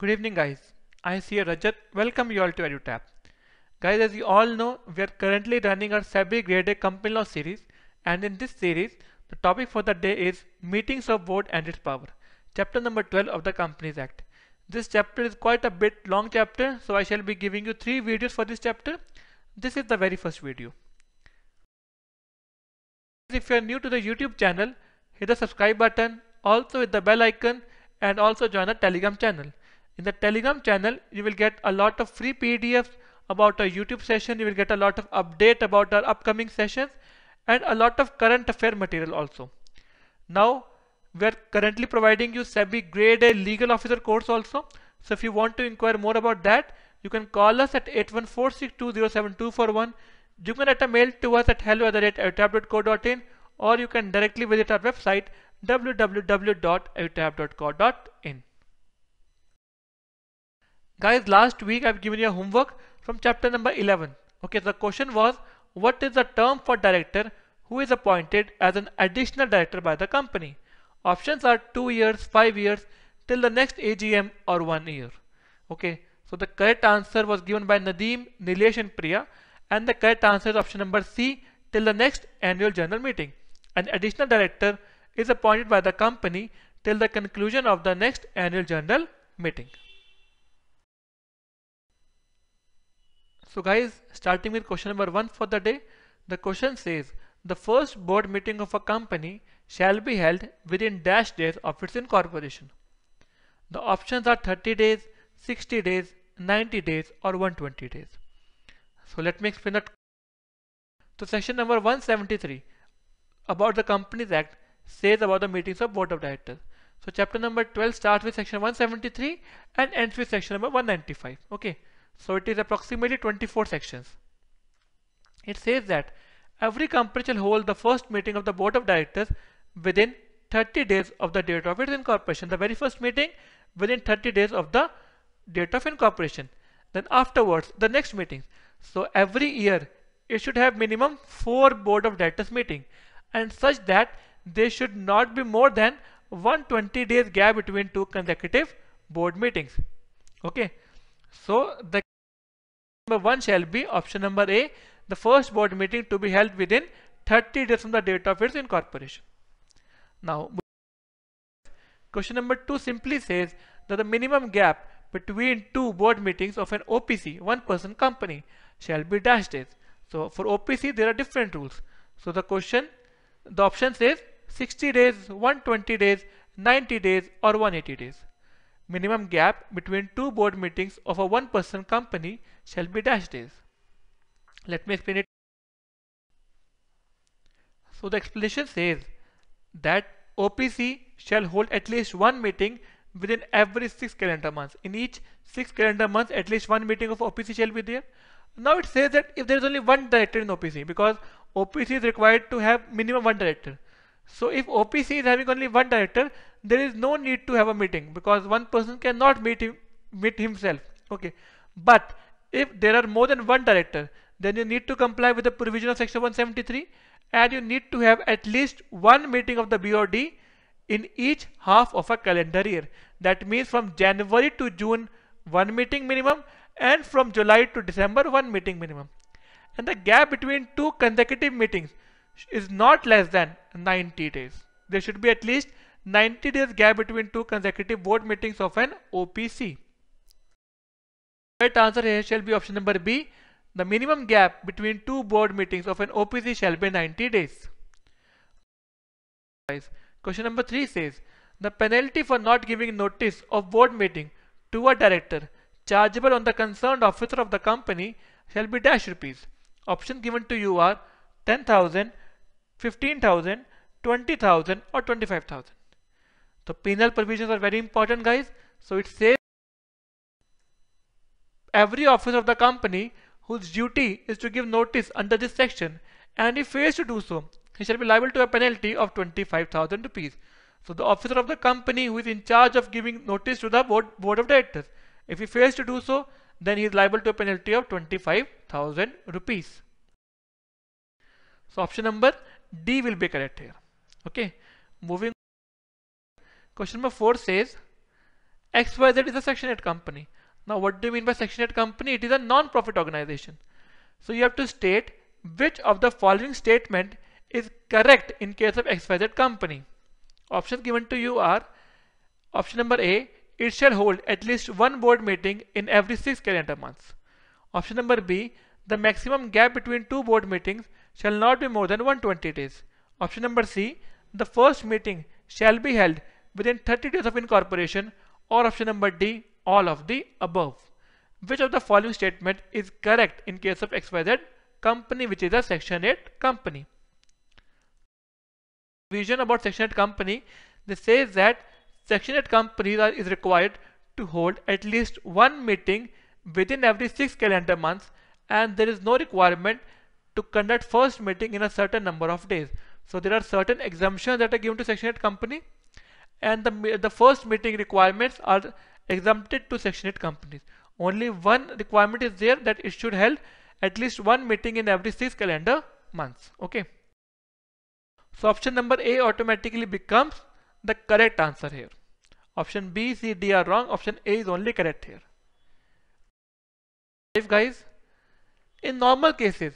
Good evening guys. I see Rajat. Welcome you all to EduTap. Guys as you all know we are currently running our SEBI grade A company law series and in this series the topic for the day is meetings of board and its power chapter number 12 of the companies act. This chapter is quite a bit long chapter so I shall be giving you three videos for this chapter. This is the very first video. If you are new to the YouTube channel hit the subscribe button also hit the bell icon and also join our telegram channel in the telegram channel you will get a lot of free PDFs about our YouTube session you will get a lot of update about our upcoming sessions and a lot of current affair material also now we are currently providing you SEBI grade A legal officer course also so if you want to inquire more about that you can call us at 814-620-7241 you can write a mail to us at hello or you can directly visit our website www.itab.co.in Guys, last week I've given you a homework from chapter number 11. Okay, the question was, what is the term for director who is appointed as an additional director by the company? Options are 2 years, 5 years, till the next AGM or 1 year. Okay, so the correct answer was given by Nadeem, Nilesh and Priya and the correct answer is option number C till the next annual general meeting. An additional director is appointed by the company till the conclusion of the next annual general meeting. So guys, starting with question number 1 for the day, the question says, the first board meeting of a company shall be held within dash days of its incorporation. The options are 30 days, 60 days, 90 days or 120 days. So let me explain that. So section number 173 about the Companies Act says about the meetings of board of directors. So chapter number 12 starts with section 173 and ends with section number 195. Okay. So it is approximately 24 sections. It says that every company shall hold the first meeting of the board of directors within 30 days of the date of its incorporation. The very first meeting within 30 days of the date of incorporation. Then afterwards, the next meetings. So every year, it should have minimum four board of directors meeting and such that there should not be more than 120 days gap between two consecutive board meetings. Okay. So the number one shall be option number A, the first board meeting to be held within 30 days from the date of its incorporation. Now, question number two simply says that the minimum gap between two board meetings of an OPC, one person company, shall be dash days. So for OPC, there are different rules. So the question, the option says 60 days, 120 days, 90 days or 180 days minimum gap between two board meetings of a one-person company shall be dash days. Let me explain it. So the explanation says that OPC shall hold at least one meeting within every six calendar months. In each six calendar months, at least one meeting of OPC shall be there. Now it says that if there is only one director in OPC, because OPC is required to have minimum one director. So if OPC is having only one director, there is no need to have a meeting because one person cannot meet him meet himself okay but if there are more than one director then you need to comply with the provision of section 173 and you need to have at least one meeting of the BOD in each half of a calendar year that means from January to June one meeting minimum and from July to December one meeting minimum and the gap between two consecutive meetings is not less than 90 days there should be at least 90 days gap between two consecutive board meetings of an OPC. Right answer here shall be option number B. The minimum gap between two board meetings of an OPC shall be 90 days. Question number 3 says, the penalty for not giving notice of board meeting to a director chargeable on the concerned officer of the company shall be dash rupees. Options given to you are 10,000, 15,000, 20,000 or 25,000. The penal provisions are very important guys. So it says every officer of the company whose duty is to give notice under this section and if fails to do so, he shall be liable to a penalty of 25,000 rupees. So the officer of the company who is in charge of giving notice to the board, board of directors, if he fails to do so, then he is liable to a penalty of 25,000 rupees. So option number D will be correct here. Okay, moving Question number 4 says XYZ is a Section 8 company. Now what do you mean by Section 8 company? It is a non-profit organization. So you have to state which of the following statement is correct in case of XYZ company. Options given to you are option number A, it shall hold at least one board meeting in every six calendar months. Option number B, the maximum gap between two board meetings shall not be more than 120 days. Option number C, the first meeting shall be held within 30 days of incorporation or option number D, all of the above. Which of the following statement is correct in case of XYZ company which is a section 8 company? Vision about section 8 company, they say that section 8 companies are, is required to hold at least one meeting within every 6 calendar months and there is no requirement to conduct first meeting in a certain number of days. So there are certain exemptions that are given to section 8 company and the, the first meeting requirements are exempted to Section 8 companies. Only one requirement is there that it should held at least one meeting in every six calendar months. Okay. So option number A automatically becomes the correct answer here. Option B, C, D are wrong. Option A is only correct here. If guys, in normal cases,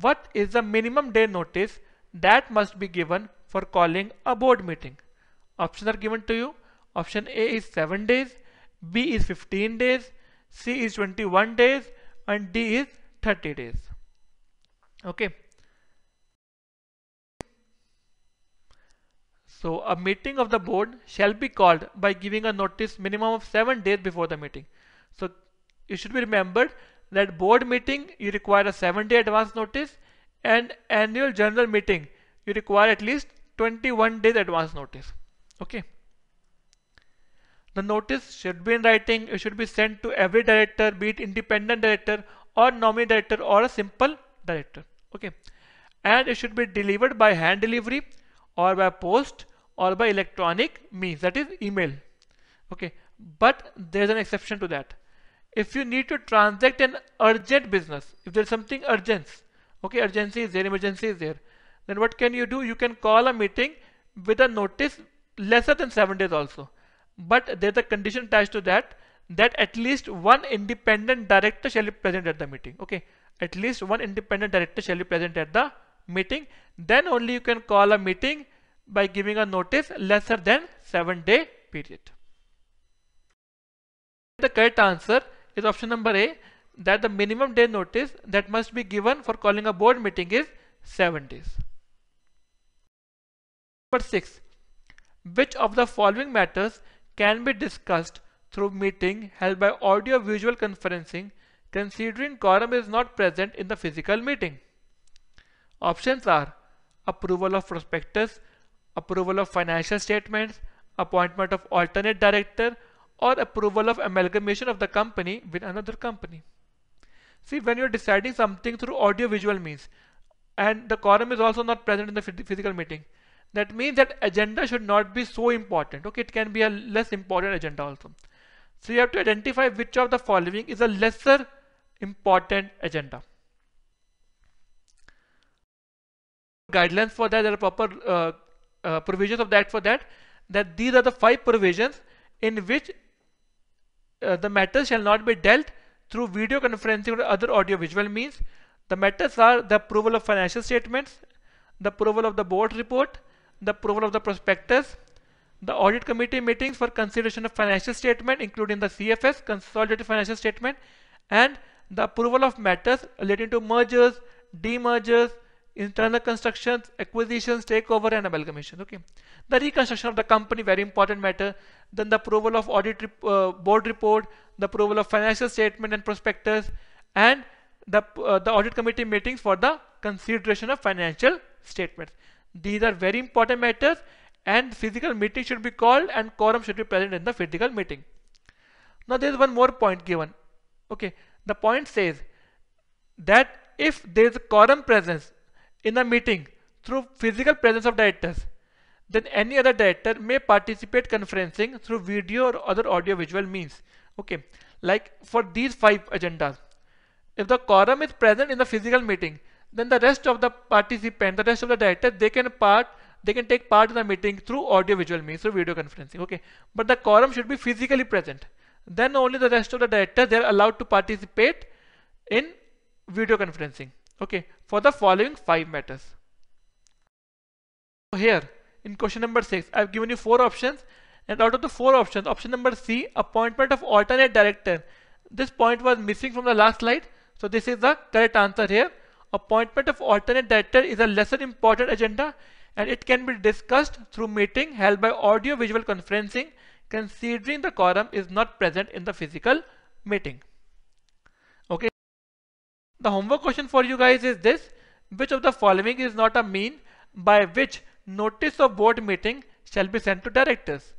what is the minimum day notice that must be given for calling a board meeting? Options are given to you. Option A is 7 days, B is 15 days, C is 21 days and D is 30 days. Okay. So a meeting of the board shall be called by giving a notice minimum of 7 days before the meeting. So it should be remembered that board meeting you require a 7 day advance notice and annual general meeting you require at least 21 days advance notice okay the notice should be in writing it should be sent to every director be it independent director or nominee director or a simple director okay and it should be delivered by hand delivery or by post or by electronic means that is email okay but there's an exception to that if you need to transact an urgent business if there's something urgent okay urgency is there emergency is there then what can you do you can call a meeting with a notice lesser than seven days also. But there's a condition attached to that that at least one independent director shall be present at the meeting. Okay, at least one independent director shall be present at the meeting. Then only you can call a meeting by giving a notice lesser than seven day period. The correct answer is option number A that the minimum day notice that must be given for calling a board meeting is 7 days. Number 6. Which of the following matters can be discussed through meeting held by audio visual conferencing considering quorum is not present in the physical meeting? Options are approval of prospectus, approval of financial statements, appointment of alternate director, or approval of amalgamation of the company with another company. See, when you're deciding something through audio visual means, and the quorum is also not present in the physical meeting, that means that agenda should not be so important okay it can be a less important agenda also so you have to identify which of the following is a lesser important agenda guidelines for that there are proper uh, uh, provisions of that for that that these are the five provisions in which uh, the matters shall not be dealt through video conferencing or other audiovisual means the matters are the approval of financial statements the approval of the board report the approval of the prospectus, the audit committee meetings for consideration of financial statement including the CFS, consolidated financial statement, and the approval of matters relating to mergers, demergers, internal constructions, acquisitions, takeover, and amalgamation. Okay, the reconstruction of the company, very important matter. Then the approval of audit rep uh, board report, the approval of financial statement and prospectus, and the uh, the audit committee meetings for the consideration of financial statements. These are very important matters and physical meeting should be called and quorum should be present in the physical meeting. Now there is one more point given. Okay, the point says that if there is quorum presence in the meeting through physical presence of directors, then any other director may participate conferencing through video or other audio-visual means. Okay, like for these five agendas, if the quorum is present in the physical meeting, then the rest of the participant, the rest of the directors, they can part, they can take part in the meeting through audio-visual means, through video conferencing. Okay, but the quorum should be physically present. Then only the rest of the directors they are allowed to participate in video conferencing. Okay, for the following five matters. So here in question number six, I've given you four options, and out of the four options, option number C, appointment of alternate director. This point was missing from the last slide, so this is the correct answer here appointment of alternate director is a lesser important agenda and it can be discussed through meeting held by audio-visual conferencing considering the quorum is not present in the physical meeting. Okay. The homework question for you guys is this. Which of the following is not a mean by which notice of board meeting shall be sent to directors?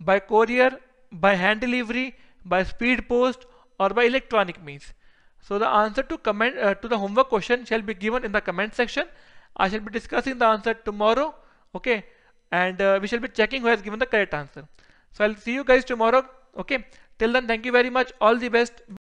By courier, by hand delivery, by speed post or by electronic means. So the answer to comment uh, to the homework question shall be given in the comment section. I shall be discussing the answer tomorrow. Okay. And uh, we shall be checking who has given the correct answer. So I'll see you guys tomorrow. Okay. Till then, thank you very much. All the best.